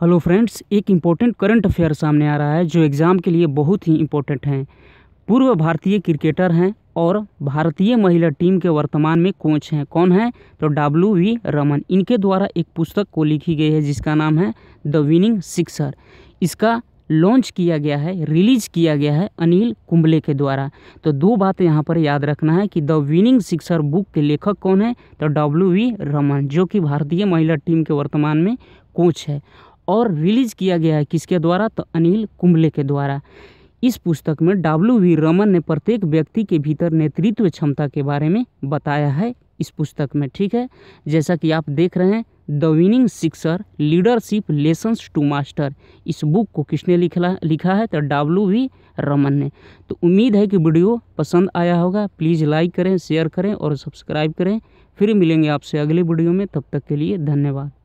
hello friends एक important current affair सामने आ रहा है जो एग्ज़ाम के लिए बहुत ही इम्पोर्टेंट हैं पूर्व भारतीय क्रिकेटर हैं और भारतीय महिला टीम के वर्तमान में कोच हैं कौन हैं तो डब्ल्यू वी रमन इनके द्वारा एक पुस्तक को लिखी गई है जिसका नाम है द विनिंग सिक्सर इसका लॉन्च किया गया है रिलीज किया गया है अनिल कुंबले के द्वारा तो दो बातें यहाँ पर याद रखना है कि द विनिंग सिक्सर बुक के लेखक कौन है तो डब्ल्यू वी रमन जो कि भारतीय महिला टीम के वर्तमान में कोच है और रिलीज़ किया गया है किसके द्वारा तो अनिल कुंबले के द्वारा इस पुस्तक में डब्ल्यू वी रमन ने प्रत्येक व्यक्ति के भीतर नेतृत्व क्षमता के बारे में बताया है इस पुस्तक में ठीक है जैसा कि आप देख रहे हैं the winning sixer leadership lessons to master इस बुक को किसने लिखला लिखा है तो डब्ल्यू वी रमन ने तो उम्मीद है कि वीडियो पसंद आया होगा प्लीज़ लाइक करें शेयर करें और सब्सक्राइब करें फिर मिलेंगे आपसे अगले वीडियो में तब तक के लिए धन्यवाद